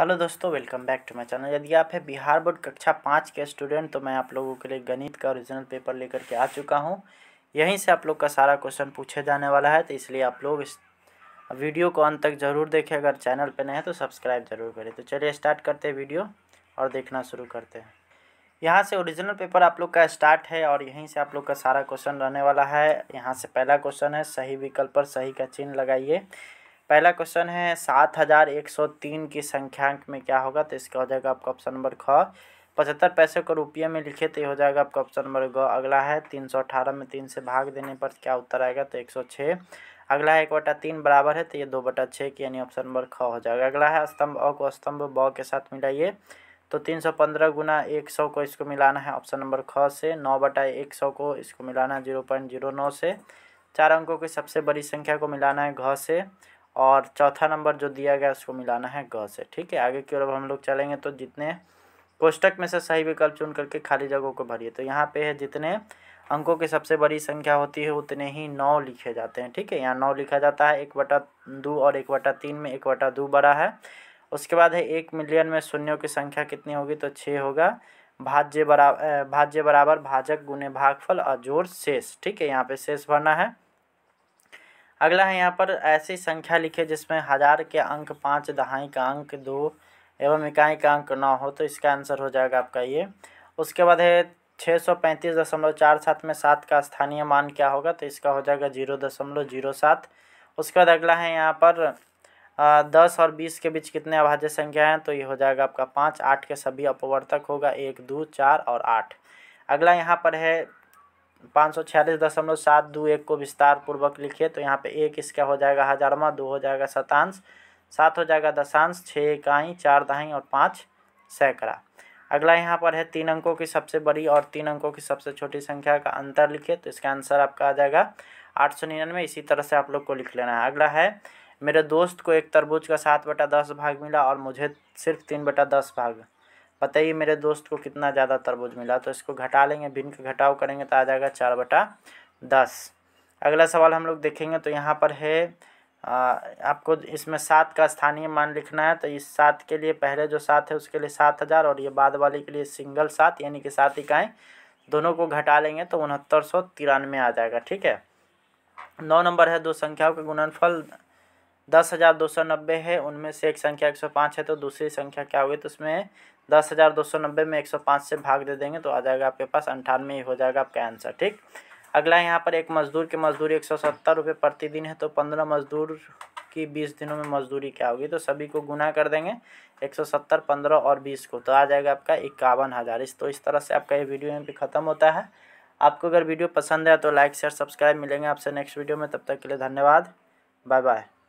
hello दोस्तों welcome back to my channel यदि आप है बिहार बोर्ड कक्षा पाँच के स्टूडेंट तो मैं आप लोगों के लिए गणित का ओरिजिनल पेपर लेकर के आ चुका हूँ यहीं से आप लोग का सारा क्वेश्चन पूछे जाने वाला है तो इसलिए आप लोग इस वीडियो को अंत तक जरूर देखें अगर चैनल पर नए हैं तो सब्सक्राइब जरूर करें तो चलिए स्टार्ट करते हैं वीडियो और देखना शुरू करते हैं यहाँ से ओरिजिनल पेपर आप लोग का स्टार्ट है और यहीं से आप लोग का सारा क्वेश्चन रहने वाला है यहाँ से पहला क्वेश्चन है सही विकल्प पर सही का चिन्ह लगाइए पहला क्वेश्चन है सात हज़ार एक सौ तीन की संख्यांक में क्या होगा तो इसका हो जाएगा आपका ऑप्शन नंबर ख पचहत्तर पैसे को रुपये में लिखे तो ये हो जाएगा आपका ऑप्शन नंबर ग अगला है तीन सौ अठारह में तीन से भाग देने पर क्या उत्तर आएगा तो एक सौ छः अगला है एक बटा तीन बराबर है तो ये दो बटा छः की यानी ऑप्शन नंबर ख हो जाएगा अगला है स्तंभ अ को स्तंभ ब के साथ मिलाइए तो तीन सौ पंद्रह गुना एक सौ को इसको मिलाना है ऑप्शन नंबर ख से नौ बटा एक सौ को इसको मिलाना है जीरो पॉइंट जीरो नौ से चार अंकों की सबसे बड़ी संख्या को मिलाना है घ से और चौथा नंबर जो दिया गया उसको मिलाना है ग से ठीक है आगे की ओर अब हम लोग चलेंगे तो जितने कोष्टक में से सही विकल्प चुन करके खाली जगहों को भरिए तो यहाँ पे है जितने अंकों की सबसे बड़ी संख्या होती है उतने ही नौ लिखे जाते हैं ठीक है यहाँ नौ लिखा जाता है एक बटा दो और एक बटा तीन में एक बटा दो बड़ा है उसके बाद है एक मिलियन में शून्यों की संख्या कितनी होगी तो छः होगा भाज्य बराबर भाज्य बराबर भाजक गुने भागफल और जोड़ शेष ठीक है यहाँ पे शेष भरना है अगला है यहाँ पर ऐसी संख्या लिखे जिसमें हज़ार के अंक पाँच दहाई का अंक दो एवं इकाई का अंक नौ हो तो इसका आंसर हो जाएगा आपका ये उसके बाद है छः सौ पैंतीस दशमलव चार सात में सात का स्थानीय मान क्या होगा तो इसका हो जाएगा जीरो दशमलव जीरो सात उसके बाद अगला है यहाँ पर आ, दस और बीस के बीच कितने अभाज्य संख्या हैं तो ये हो जाएगा आपका पाँच आठ के सभी अपवर्तक होगा एक दो चार और आठ अगला यहाँ पर है पाँच सौ छियालीस दशमलव सात दो एक को विस्तार पूर्वक लिखिए तो यहाँ पे एक इसका हो जाएगा हजारवा दो हो जाएगा शतांश सात हो जाएगा दशांश छः इकाई चार दहाई और पाँच सैकड़ा अगला यहाँ पर है तीन अंकों की सबसे बड़ी और तीन अंकों की सबसे छोटी संख्या का अंतर लिखिए तो इसका आंसर आपका आ जाएगा आठ सौ निन्यानवे इसी तरह से आप लोग को लिख लेना है अगला है मेरे दोस्त को एक तरबूज का सात बटा दस भाग मिला और मुझे सिर्फ तीन बटा दस भाग पता ही मेरे दोस्त को कितना ज़्यादा तरबूज मिला तो इसको घटा लेंगे भिन्न का घटाव करेंगे तो आ जाएगा चार बटा दस अगला सवाल हम लोग देखेंगे तो यहाँ पर है आ, आपको इसमें सात का स्थानीय मान लिखना है तो इस सात के लिए पहले जो सात है उसके लिए सात हज़ार और ये बाद वाले के लिए सिंगल सात यानी कि सात इकाएँ दोनों को घटा लेंगे तो उनहत्तर सौ तिरानवे आ जाएगा ठीक है नौ नंबर है दो संख्याओं का गुणनफल दस हज़ार दो सौ नब्बे है उनमें से एक संख्या एक सौ पाँच है तो दूसरी संख्या क्या हुई तो उसमें दस हज़ार दो सौ नब्बे में एक सौ पाँच से भाग दे देंगे तो आ जाएगा आपके पास अंठानवे ही हो जाएगा आपका आंसर ठीक अगला यहाँ पर एक मजदूर की मजदूरी एक सौ सत्तर रुपये प्रतिदिन है तो पंद्रह मजदूर की बीस दिनों में मजदूरी क्या होगी तो सभी को गुना कर देंगे एक सौ सत्तर पंद्रह और बीस को तो आ जाएगा आपका इक्यावन हज़ार इस तो इस तरह से आपका ये वीडियो यहाँ पर ख़त्म होता है आपको अगर वीडियो पसंद है तो लाइक शेयर सब्सक्राइब मिलेंगे आपसे नेक्स्ट वीडियो में तब तक के लिए धन्यवाद बाय बाय